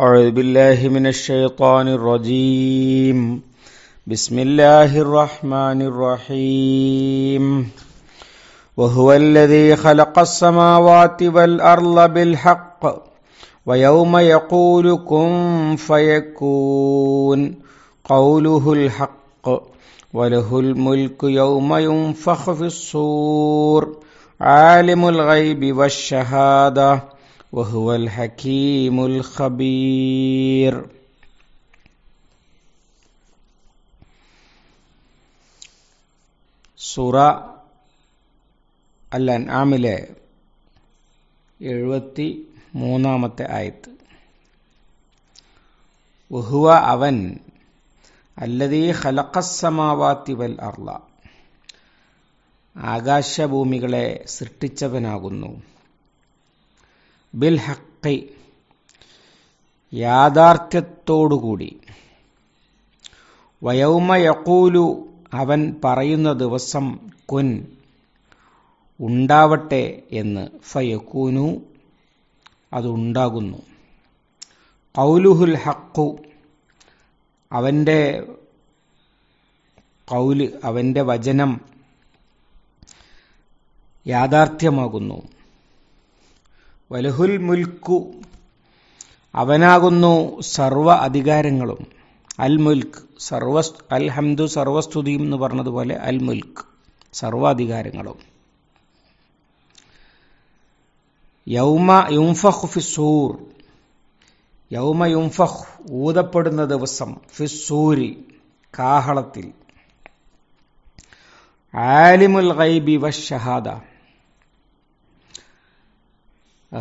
أعوذ بالله من الشيطان الرجيم بسم الله الرحمن الرحيم وهو الذي خلق السماوات والأرض بالحق ويوم يقول كن فيكون قوله الحق وله الملك يوم ينفخ في الصور عالم الغيب والشهاده وهو الحكيم الخبير സൂറ അൽ അൻആമിലെ എഴുപത്തി മൂന്നാമത്തെ ആയത്ത് വഹുവ അവൻ അല്ലതീ ഹലക്കസമാവാത്തി വൽ അർള ആകാശഭൂമികളെ സൃഷ്ടിച്ചവനാകുന്നു ബിൽ യാഥാർത്ഥ്യത്തോടുകൂടി വയൗമ യക്കൂലു അവൻ പറയുന്ന ദിവസം കുൻ ഉണ്ടാവട്ടെ എന്ന് ഫയക്കൂനു അതുണ്ടാകുന്നു കൗലുഹുൽ ഹക്കു അവൻ്റെ കൗല് അവൻ്റെ വചനം യാഥാർത്ഥ്യമാകുന്നു വലഹുൽ മുൽക്കു അവനാകുന്നു സർവ അധികാരങ്ങളും അൽ മുൽക്ക് സർവ ഹംദു സർവസ്തുതിയും എന്ന് പറഞ്ഞതുപോലെ അൽ മുൽക്ക് അധികാരങ്ങളും യൗമ യുംഫഹ് ഫിസൂർ യൗമ യുംഫഹ് ഊതപ്പെടുന്ന ദിവസം ഫിസൂരി കാഹളത്തിൽ ആലിമുൽ ഗൈബി വ ഷഹാദ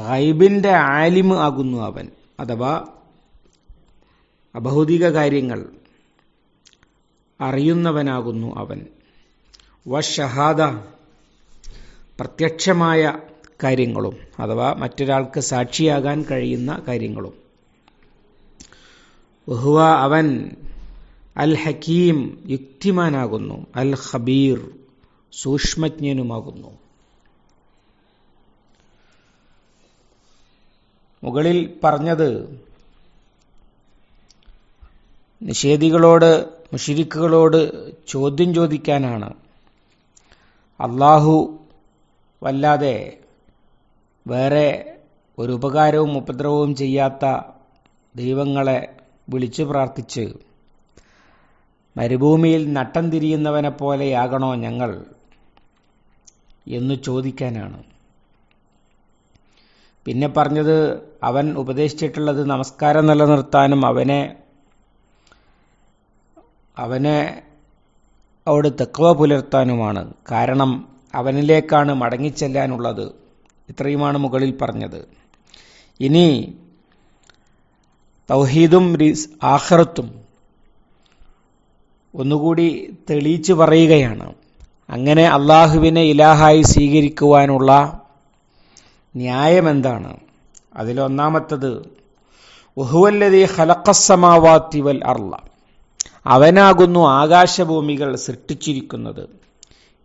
റൈബിന്റെ ആലിമ് ആകുന്നു അവൻ അഥവാ അഭൗതിക കാര്യങ്ങൾ അറിയുന്നവനാകുന്നു അവൻ ഷഹാദ പ്രത്യക്ഷമായ കാര്യങ്ങളും അഥവാ മറ്റൊരാൾക്ക് സാക്ഷിയാകാൻ കഴിയുന്ന കാര്യങ്ങളും ബഹുവ അവൻ അൽ ഹക്കീം യുക്തിമാനാകുന്നു അൽ ഹബീർ സൂക്ഷ്മജ്ഞനുമാകുന്നു മുകളിൽ പറഞ്ഞത് നിഷേധികളോട് മുഷിരിക്കുകളോട് ചോദ്യം ചോദിക്കാനാണ് അള്ളാഹു വല്ലാതെ വേറെ ഒരു ഉപകാരവും ഉപദ്രവവും ചെയ്യാത്ത ദൈവങ്ങളെ വിളിച്ചു പ്രാർത്ഥിച്ച് മരുഭൂമിയിൽ നട്ടം പോലെയാകണോ ഞങ്ങൾ എന്ന് ചോദിക്കാനാണ് പിന്നെ പറഞ്ഞത് അവൻ ഉപദേശിച്ചിട്ടുള്ളത് നമസ്കാരം നിലനിർത്താനും അവനെ അവനെ അവിടെ തെക്കവ പുലർത്താനുമാണ് കാരണം അവനിലേക്കാണ് മടങ്ങിച്ചെല്ലാനുള്ളത് ഇത്രയുമാണ് മുകളിൽ പറഞ്ഞത് ഇനി തൗഹീദും ആഹ്റത്തും ഒന്നുകൂടി തെളിയിച്ചു പറയുകയാണ് അങ്ങനെ അള്ളാഹുവിനെ ഇലാഹായി സ്വീകരിക്കുവാനുള്ള ന്യായമെന്താണ് അതിലൊന്നാമത്തത് ഒഹുവല്ലതി ഹലക്കസമാവാത്തിവൽ വൽ അർള അവനാകുന്നു ആകാശഭൂമികൾ സൃഷ്ടിച്ചിരിക്കുന്നത്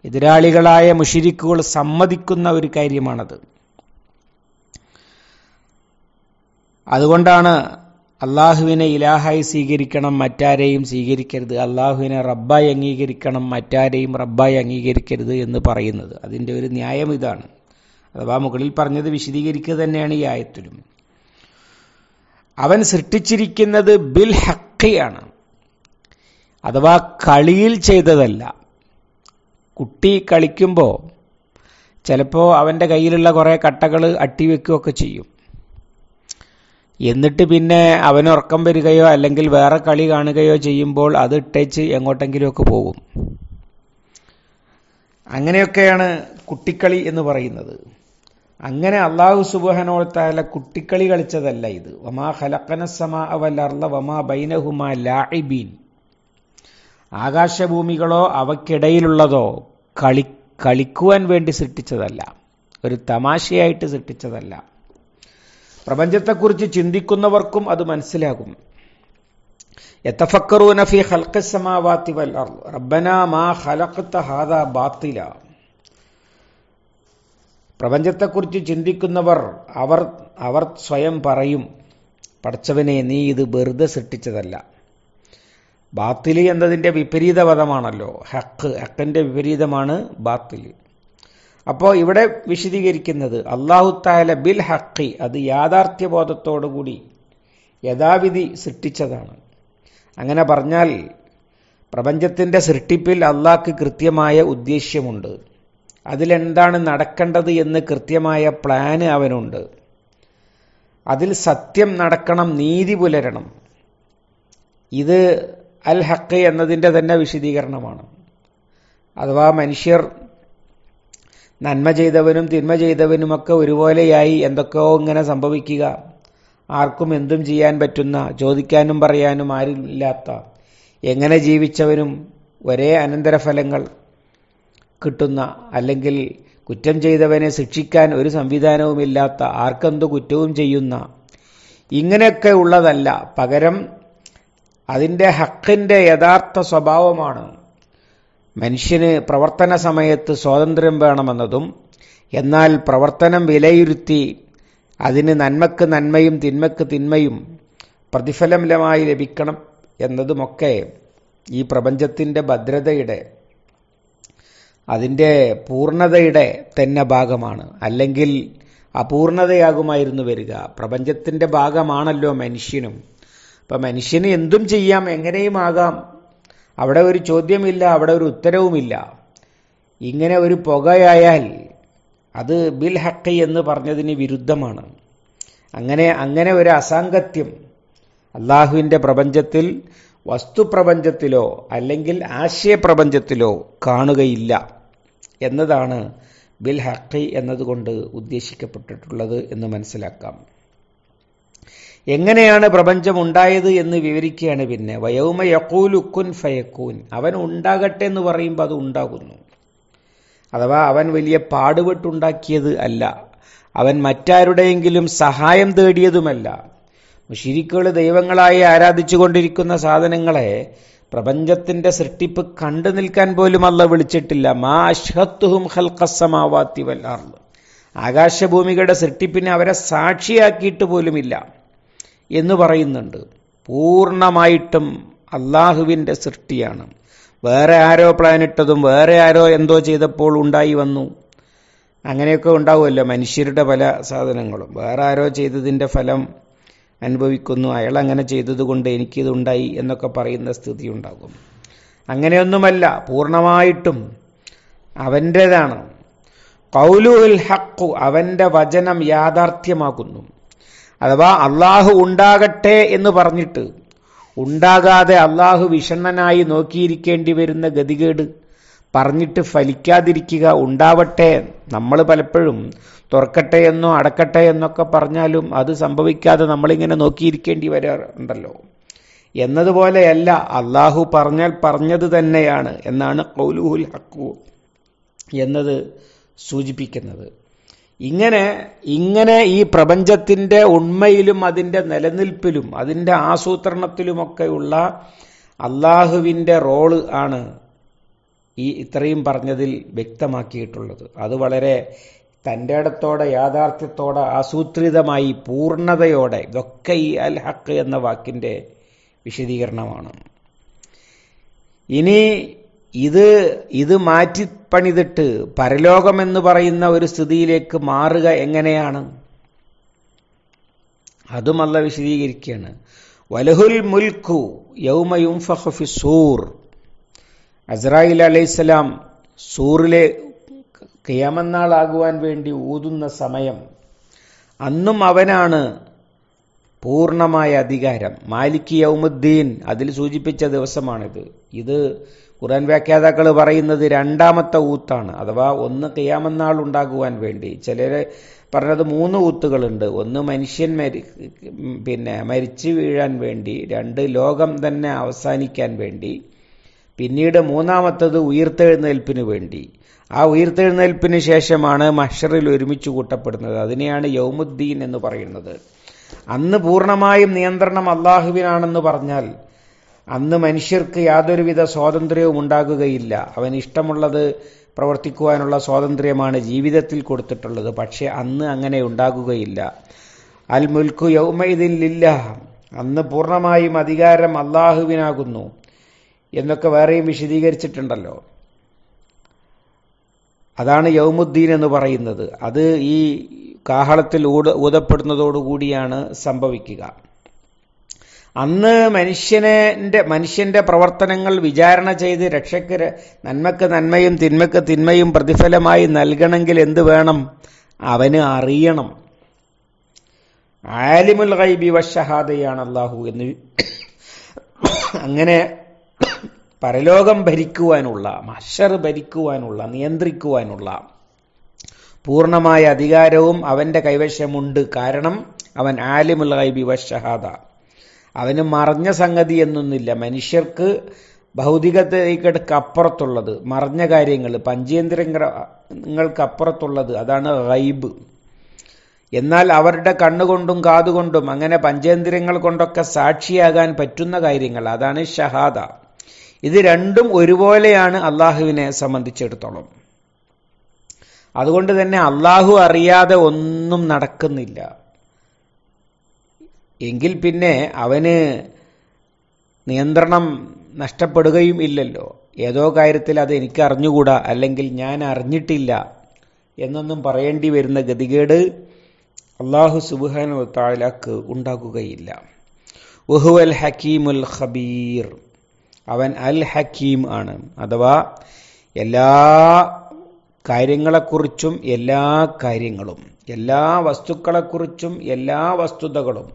എതിരാളികളായ മുഷിരിക്കുകൾ സമ്മതിക്കുന്ന ഒരു കാര്യമാണത് അതുകൊണ്ടാണ് അള്ളാഹുവിനെ ഇലാഹായി സ്വീകരിക്കണം മറ്റാരെയും സ്വീകരിക്കരുത് അള്ളാഹുവിനെ റബ്ബായി അംഗീകരിക്കണം മറ്റാരെയും റബ്ബായി അംഗീകരിക്കരുത് എന്ന് പറയുന്നത് അതിൻ്റെ ഒരു ന്യായം ഇതാണ് അഥവാ മുകളിൽ പറഞ്ഞത് വിശദീകരിക്കുക തന്നെയാണ് ഈ ആയത്തിലും അവൻ സൃഷ്ടിച്ചിരിക്കുന്നത് ബിൽ ഹക്കയാണ് അഥവാ കളിയിൽ ചെയ്തതല്ല കുട്ടി കളിക്കുമ്പോൾ ചിലപ്പോൾ അവൻ്റെ കയ്യിലുള്ള കുറേ കട്ടകൾ അട്ടിവെക്കുകയൊക്കെ ചെയ്യും എന്നിട്ട് പിന്നെ അവൻ ഉറക്കം വരികയോ അല്ലെങ്കിൽ വേറെ കളി കാണുകയോ ചെയ്യുമ്പോൾ അത് ഇട്ടേച്ച് എങ്ങോട്ടെങ്കിലുമൊക്കെ പോകും അങ്ങനെയൊക്കെയാണ് കുട്ടിക്കളി എന്ന് പറയുന്നത് അങ്ങനെ അള്ളാഹു സുബഹനോത്താല കുട്ടിക്കളി കളിച്ചതല്ല ഇത് വമാ ഹലക്കനസമാ വമാ ബൈനഹുമാ ലാഇബീൻ ആകാശഭൂമികളോ അവക്കിടയിലുള്ളതോ കളി കളിക്കുവാൻ വേണ്ടി സൃഷ്ടിച്ചതല്ല ഒരു തമാശയായിട്ട് സൃഷ്ടിച്ചതല്ല പ്രപഞ്ചത്തെക്കുറിച്ച് ചിന്തിക്കുന്നവർക്കും അത് മനസ്സിലാകും യത്തഫക്കറൂന ഫി ഹൽക്കസമാവാത്തി വൽ റബ്ബന മാ ഹലഖ്ത ഹാദ ബാത്തിലാ പ്രപഞ്ചത്തെക്കുറിച്ച് ചിന്തിക്കുന്നവർ അവർ അവർ സ്വയം പറയും പഠിച്ചവനെ നീ ഇത് വെറുതെ സൃഷ്ടിച്ചതല്ല ബാത്തിലി എന്നതിൻ്റെ വിപരീത പദമാണല്ലോ ഹക്ക് ഹക്കിൻ്റെ വിപരീതമാണ് ബാത്തിലി അപ്പോൾ ഇവിടെ വിശദീകരിക്കുന്നത് അള്ളാഹു താല ബിൽ ഹക്കി അത് യാഥാർത്ഥ്യബോധത്തോടുകൂടി യഥാവിധി സൃഷ്ടിച്ചതാണ് അങ്ങനെ പറഞ്ഞാൽ പ്രപഞ്ചത്തിൻ്റെ സൃഷ്ടിപ്പിൽ അള്ളാഹ്ക്ക് കൃത്യമായ ഉദ്ദേശ്യമുണ്ട് അതിലെന്താണ് നടക്കേണ്ടത് എന്ന് കൃത്യമായ പ്ലാന് അവനുണ്ട് അതിൽ സത്യം നടക്കണം നീതി പുലരണം ഇത് അൽ ഹക്ക് എന്നതിൻ്റെ തന്നെ വിശദീകരണമാണ് അഥവാ മനുഷ്യർ നന്മ ചെയ്തവനും തിന്മ ചെയ്തവനുമൊക്കെ ഒരുപോലെയായി എന്തൊക്കെയോ ഇങ്ങനെ സംഭവിക്കുക ആർക്കും എന്തും ചെയ്യാൻ പറ്റുന്ന ചോദിക്കാനും പറയാനും ആരുമില്ലാത്ത എങ്ങനെ ജീവിച്ചവനും ഒരേ അനന്തരഫലങ്ങൾ കിട്ടുന്ന അല്ലെങ്കിൽ കുറ്റം ചെയ്തവനെ ശിക്ഷിക്കാൻ ഒരു സംവിധാനവുമില്ലാത്ത ആർക്കെന്തു കുറ്റവും ചെയ്യുന്ന ഇങ്ങനെയൊക്കെ ഉള്ളതല്ല പകരം അതിൻ്റെ ഹക്കിൻ്റെ യഥാർത്ഥ സ്വഭാവമാണ് മനുഷ്യന് പ്രവർത്തന സമയത്ത് സ്വാതന്ത്ര്യം വേണമെന്നതും എന്നാൽ പ്രവർത്തനം വിലയിരുത്തി അതിന് നന്മക്ക് നന്മയും തിന്മക്ക് തിന്മയും പ്രതിഫലമായി ലഭിക്കണം എന്നതുമൊക്കെ ഈ പ്രപഞ്ചത്തിൻ്റെ ഭദ്രതയുടെ അതിൻ്റെ പൂർണ്ണതയുടെ തന്നെ ഭാഗമാണ് അല്ലെങ്കിൽ അപൂർണതയാകുമായിരുന്നു വരിക പ്രപഞ്ചത്തിൻ്റെ ഭാഗമാണല്ലോ മനുഷ്യനും അപ്പം മനുഷ്യന് എന്തും ചെയ്യാം എങ്ങനെയും ആകാം അവിടെ ഒരു ചോദ്യമില്ല അവിടെ ഒരു ഉത്തരവുമില്ല ഇങ്ങനെ ഒരു പുകയായാൽ അത് ബിൽ ഹക്കി എന്ന് പറഞ്ഞതിന് വിരുദ്ധമാണ് അങ്ങനെ അങ്ങനെ ഒരു അസാംഗത്യം അള്ളാഹുവിൻ്റെ പ്രപഞ്ചത്തിൽ വസ്തുപ്രപഞ്ചത്തിലോ അല്ലെങ്കിൽ ആശയപ്രപഞ്ചത്തിലോ കാണുകയില്ല എന്നതാണ് ബിൽ ഹക്കി എന്നതുകൊണ്ട് ഉദ്ദേശിക്കപ്പെട്ടിട്ടുള്ളത് എന്ന് മനസ്സിലാക്കാം എങ്ങനെയാണ് പ്രപഞ്ചം ഉണ്ടായത് എന്ന് വിവരിക്കുകയാണ് പിന്നെ വയോമ യക്കൂലുക്കുൻ ഫയക്കൂൻ അവൻ ഉണ്ടാകട്ടെ എന്ന് പറയുമ്പോൾ അത് ഉണ്ടാകുന്നു അഥവാ അവൻ വലിയ പാടുപെട്ടുണ്ടാക്കിയത് അല്ല അവൻ മറ്റാരുടെയെങ്കിലും സഹായം തേടിയതുമല്ല ശിരിക്കുകൾ ദൈവങ്ങളായി ആരാധിച്ചുകൊണ്ടിരിക്കുന്ന സാധനങ്ങളെ പ്രപഞ്ചത്തിന്റെ സൃഷ്ടിപ്പ് കണ്ടു നിൽക്കാൻ പോലും അല്ല വിളിച്ചിട്ടില്ല മാ അഷ്ഹത്തുഹും ഹൽക്കസമാവാത്തി വല്ലാർന്ന് ആകാശഭൂമികളുടെ സൃഷ്ടിപ്പിനെ അവരെ സാക്ഷിയാക്കിയിട്ട് പോലുമില്ല എന്ന് പറയുന്നുണ്ട് പൂർണ്ണമായിട്ടും അള്ളാഹുവിൻ്റെ സൃഷ്ടിയാണ് വേറെ ആരോ പ്ലാനിട്ടതും വേറെ ആരോ എന്തോ ചെയ്തപ്പോൾ ഉണ്ടായി വന്നു അങ്ങനെയൊക്കെ ഉണ്ടാവുമല്ലോ മനുഷ്യരുടെ പല സാധനങ്ങളും വേറെ ആരോ ചെയ്തതിൻ്റെ ഫലം അനുഭവിക്കുന്നു അയാൾ അങ്ങനെ ചെയ്തതുകൊണ്ട് എനിക്കിതുണ്ടായി എന്നൊക്കെ പറയുന്ന സ്ഥിതി ഉണ്ടാകും അങ്ങനെയൊന്നുമല്ല പൂർണ്ണമായിട്ടും അവൻ്റേതാണ് കൗലുൽ ഹക്കു അവൻ്റെ വചനം യാഥാർത്ഥ്യമാക്കുന്നു അഥവാ അള്ളാഹു ഉണ്ടാകട്ടെ എന്ന് പറഞ്ഞിട്ട് ഉണ്ടാകാതെ അള്ളാഹു വിഷണ്ണനായി നോക്കിയിരിക്കേണ്ടി വരുന്ന ഗതികേട് പറഞ്ഞിട്ട് ഫലിക്കാതിരിക്കുക ഉണ്ടാവട്ടെ നമ്മൾ പലപ്പോഴും തുറക്കട്ടെ എന്നോ അടക്കട്ടെ എന്നൊക്കെ പറഞ്ഞാലും അത് സംഭവിക്കാതെ നമ്മളിങ്ങനെ നോക്കിയിരിക്കേണ്ടി വരാറുണ്ടല്ലോ എന്നതുപോലെയല്ല അള്ളാഹു പറഞ്ഞാൽ പറഞ്ഞത് തന്നെയാണ് എന്നാണ് കൗലുഹുൽ ഹക്കു എന്നത് സൂചിപ്പിക്കുന്നത് ഇങ്ങനെ ഇങ്ങനെ ഈ പ്രപഞ്ചത്തിൻ്റെ ഉണ്മയിലും അതിൻ്റെ നിലനിൽപ്പിലും അതിൻ്റെ ആസൂത്രണത്തിലുമൊക്കെയുള്ള അള്ളാഹുവിൻ്റെ റോള് ആണ് ഈ ഇത്രയും പറഞ്ഞതിൽ വ്യക്തമാക്കിയിട്ടുള്ളത് അത് വളരെ തൻ്റെ ഇടത്തോടെ യാഥാർത്ഥ്യത്തോടെ ആസൂത്രിതമായി പൂർണ്ണതയോടെ ഇതൊക്കെ ഈ അൽ ഹക്ക് എന്ന വാക്കിൻ്റെ വിശദീകരണമാണ് ഇനി ഇത് ഇത് മാറ്റി പണിതിട്ട് പരലോകമെന്ന് പറയുന്ന ഒരു സ്ഥിതിയിലേക്ക് മാറുക എങ്ങനെയാണ് അതുമല്ല വിശദീകരിക്കുകയാണ് വലഹുൽ മുൽക്കു യൗമയും യുംഫഹു അസറായിൽ അലൈഹിസ്സലാം സൂറിലെ കിയമന്നാളാകുവാൻ വേണ്ടി ഊതുന്ന സമയം അന്നും അവനാണ് പൂർണ്ണമായ അധികാരം മാലിക് യൗമുദ്ദീൻ അതിൽ സൂചിപ്പിച്ച ദിവസമാണിത് ഇത് ഖുറാൻ വ്യാഖ്യാതാക്കൾ പറയുന്നത് രണ്ടാമത്തെ ഊത്താണ് അഥവാ ഒന്ന് കിയാമന്നാൾ ഉണ്ടാകുവാൻ വേണ്ടി ചിലർ പറഞ്ഞത് മൂന്ന് ഊത്തുകളുണ്ട് ഒന്ന് മനുഷ്യൻ മരി പിന്നെ മരിച്ചു വീഴാൻ വേണ്ടി രണ്ട് ലോകം തന്നെ അവസാനിക്കാൻ വേണ്ടി പിന്നീട് മൂന്നാമത്തത് ഉയർത്തെഴുന്നേൽപ്പിന് വേണ്ടി ആ ഉയർത്തെഴുന്നേൽപ്പിന് ശേഷമാണ് മഷറിൽ ഒരുമിച്ച് കൂട്ടപ്പെടുന്നത് അതിനെയാണ് യൗമുദ്ദീൻ എന്ന് പറയുന്നത് അന്ന് പൂർണ്ണമായും നിയന്ത്രണം അള്ളാഹുവിനാണെന്ന് പറഞ്ഞാൽ അന്ന് മനുഷ്യർക്ക് യാതൊരുവിധ സ്വാതന്ത്ര്യവും ഉണ്ടാകുകയില്ല അവൻ ഇഷ്ടമുള്ളത് പ്രവർത്തിക്കുവാനുള്ള സ്വാതന്ത്ര്യമാണ് ജീവിതത്തിൽ കൊടുത്തിട്ടുള്ളത് പക്ഷേ അന്ന് അങ്ങനെ ഉണ്ടാകുകയില്ല അൽ മുൽക്കു യൗമൈദിൻ ലില്ല അന്ന് പൂർണ്ണമായും അധികാരം അള്ളാഹുവിനാകുന്നു എന്നൊക്കെ വേറെയും വിശദീകരിച്ചിട്ടുണ്ടല്ലോ അതാണ് യൗമുദ്ദീൻ എന്ന് പറയുന്നത് അത് ഈ കാഹളത്തിൽ ഊട ഊതപ്പെടുന്നതോടുകൂടിയാണ് സംഭവിക്കുക അന്ന് മനുഷ്യനെ മനുഷ്യന്റെ പ്രവർത്തനങ്ങൾ വിചാരണ ചെയ്ത് രക്ഷയ്ക്ക് നന്മക്ക് നന്മയും തിന്മക്ക് തിന്മയും പ്രതിഫലമായി നൽകണമെങ്കിൽ എന്ത് വേണം അവന് അറിയണം ആലിമുൽ ഗൈബി വഷഹാദയാണ് അള്ളാഹു എന്ന് അങ്ങനെ പരലോകം ഭരിക്കുവാനുള്ള മഷർ ഭരിക്കുവാനുള്ള നിയന്ത്രിക്കുവാനുള്ള പൂർണ്ണമായ അധികാരവും അവൻ്റെ കൈവശമുണ്ട് കാരണം അവൻ ആലിമുൽ ഗൈബി വഷഹാദ അവന് മറഞ്ഞ സംഗതി എന്നൊന്നില്ല മനുഷ്യർക്ക് ഭൗതികത്തേക്കടുക്ക് അപ്പുറത്തുള്ളത് മറഞ്ഞ കാര്യങ്ങൾ അപ്പുറത്തുള്ളത് അതാണ് ഗൈബ് എന്നാൽ അവരുടെ കണ്ണുകൊണ്ടും കാതുകൊണ്ടും അങ്ങനെ പഞ്ചേന്ദ്രിയങ്ങൾ കൊണ്ടൊക്കെ സാക്ഷിയാകാൻ പറ്റുന്ന കാര്യങ്ങൾ അതാണ് ഷഹാദ ഇത് രണ്ടും ഒരുപോലെയാണ് അള്ളാഹുവിനെ സംബന്ധിച്ചിടത്തോളം അതുകൊണ്ട് തന്നെ അള്ളാഹു അറിയാതെ ഒന്നും നടക്കുന്നില്ല എങ്കിൽ പിന്നെ അവന് നിയന്ത്രണം നഷ്ടപ്പെടുകയും ഇല്ലല്ലോ ഏതോ കാര്യത്തിൽ അത് എനിക്ക് അറിഞ്ഞുകൂടാ അല്ലെങ്കിൽ ഞാൻ അറിഞ്ഞിട്ടില്ല എന്നൊന്നും പറയേണ്ടി വരുന്ന ഗതികേട് അള്ളാഹു സുബുഹാൻ താലാക്ക് ഉണ്ടാക്കുകയില്ല വഹുവൽ ഹക്കീമുൽ ഖബീർ അവൻ അൽ ഹക്കീം ആണ് അഥവാ എല്ലാ കാര്യങ്ങളെക്കുറിച്ചും എല്ലാ കാര്യങ്ങളും എല്ലാ വസ്തുക്കളെക്കുറിച്ചും എല്ലാ വസ്തുതകളും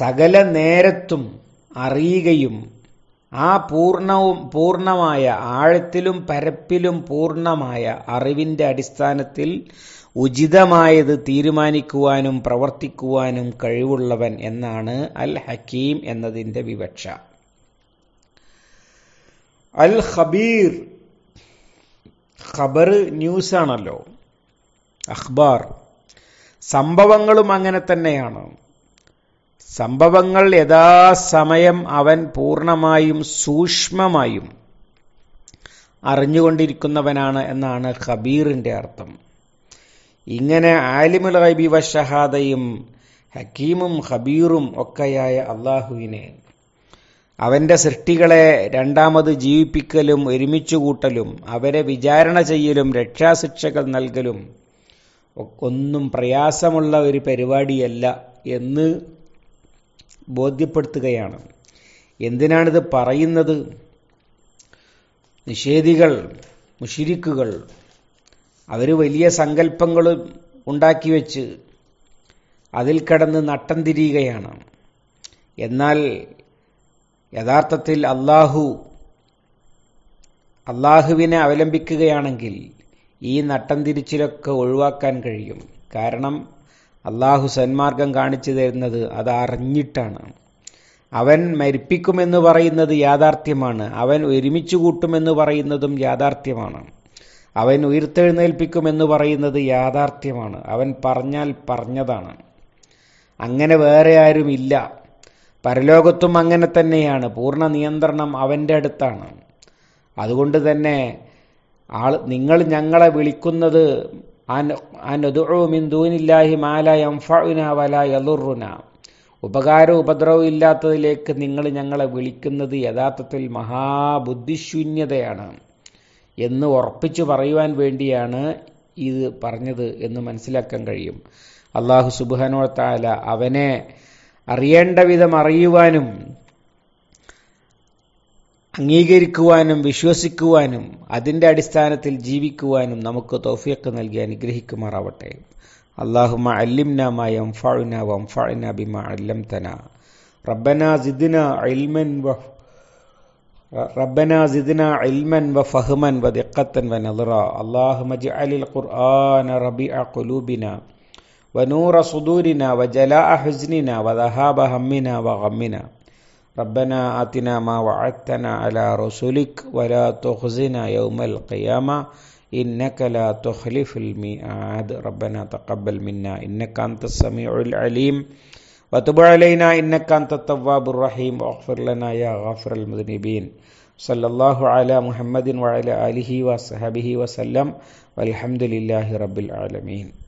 സകല നേരത്തും അറിയുകയും ആ പൂർണ്ണവും പൂർണ്ണമായ ആഴത്തിലും പരപ്പിലും പൂർണ്ണമായ അറിവിൻ്റെ അടിസ്ഥാനത്തിൽ ഉചിതമായത് തീരുമാനിക്കുവാനും പ്രവർത്തിക്കുവാനും കഴിവുള്ളവൻ എന്നാണ് അൽ ഹക്കീം എന്നതിൻ്റെ വിവക്ഷ അൽ ഖബീർ ഖബർ ന്യൂസാണല്ലോ അഖ്ബാർ സംഭവങ്ങളും അങ്ങനെ തന്നെയാണ് സംഭവങ്ങൾ യഥാസമയം അവൻ പൂർണ്ണമായും സൂക്ഷ്മമായും അറിഞ്ഞുകൊണ്ടിരിക്കുന്നവനാണ് എന്നാണ് ഖബീറിൻ്റെ അർത്ഥം ഇങ്ങനെ ആലിമുൽ ഹൈബി വഷഹാദയും ഹക്കീമും ഹബീറും ഒക്കെയായ അള്ളാഹുവിനെ അവന്റെ സൃഷ്ടികളെ രണ്ടാമത് ജീവിപ്പിക്കലും ഒരുമിച്ചു കൂട്ടലും അവരെ വിചാരണ ചെയ്യലും രക്ഷാശിക്ഷകൾ നൽകലും ഒന്നും പ്രയാസമുള്ള ഒരു പരിപാടിയല്ല എന്ന് ബോധ്യപ്പെടുത്തുകയാണ് എന്തിനാണിത് പറയുന്നത് നിഷേധികൾ മുഷിരിക്കുകൾ അവർ വലിയ സങ്കല്പങ്ങൾ ഉണ്ടാക്കി വെച്ച് അതിൽ കടന്ന് നട്ടം തിരിയുകയാണ് എന്നാൽ യഥാർത്ഥത്തിൽ അള്ളാഹു അള്ളാഹുവിനെ അവലംബിക്കുകയാണെങ്കിൽ ഈ നട്ടം തിരിച്ചിലൊക്കെ ഒഴിവാക്കാൻ കഴിയും കാരണം അള്ളാഹു സന്മാർഗം കാണിച്ചു തരുന്നത് അത് അറിഞ്ഞിട്ടാണ് അവൻ മരിപ്പിക്കുമെന്ന് പറയുന്നത് യാഥാർത്ഥ്യമാണ് അവൻ ഒരുമിച്ച് കൂട്ടുമെന്ന് പറയുന്നതും യാഥാർത്ഥ്യമാണ് അവൻ ഉയർത്തെഴുന്നേൽപ്പിക്കുമെന്ന് പറയുന്നത് യാഥാർത്ഥ്യമാണ് അവൻ പറഞ്ഞാൽ പറഞ്ഞതാണ് അങ്ങനെ വേറെ ആരുമില്ല പരലോകത്തും അങ്ങനെ തന്നെയാണ് പൂർണ്ണ നിയന്ത്രണം അവൻ്റെ അടുത്താണ് അതുകൊണ്ട് തന്നെ ആൾ നിങ്ങൾ ഞങ്ങളെ വിളിക്കുന്നത് മിന്ദൂനില്ലാഹി മാല എംഫുന വല യലുറുന ഉപകാര ഉപദ്രവം ഇല്ലാത്തതിലേക്ക് നിങ്ങൾ ഞങ്ങളെ വിളിക്കുന്നത് യഥാർത്ഥത്തിൽ മഹാബുദ്ധിശൂന്യതയാണ് എന്ന് ഉറപ്പിച്ചു പറയുവാൻ വേണ്ടിയാണ് ഇത് പറഞ്ഞത് എന്ന് മനസ്സിലാക്കാൻ കഴിയും അള്ളാഹു സുബാനോ താല അവനെ അറിയേണ്ട വിധം അറിയുവാനും അംഗീകരിക്കുവാനും വിശ്വസിക്കുവാനും അതിൻ്റെ അടിസ്ഥാനത്തിൽ ജീവിക്കുവാനും നമുക്ക് തൗഫീഖ് നൽകി അനുഗ്രഹിക്കുമാറാവട്ടെ അള്ളാഹുമ അല്ലിംനാമ യംഫഴുന വംഫഴുന ബിമ അല്ലംതന റബ്ബന സിദ്ന അൽമൻ വഹ് ربنا زدنا علما وفهما ودقة ونظرا اللهم اجعل القرآن ربيع قلوبنا ونور صدورنا وجلاء حزننا وذهاب همنا وغمنا ربنا آتنا ما وعدتنا على رسلك ولا تخزنا يوم القيامة إنك لا تخلف الميعاد ربنا تقبل منا إنك أنت السميع العليم وتب علينا إنك أنت التواب الرحيم واغفر لنا يا غافر المذنبين صلى الله على محمد وعلى آله وصحبه وسلم والحمد لله رب العالمين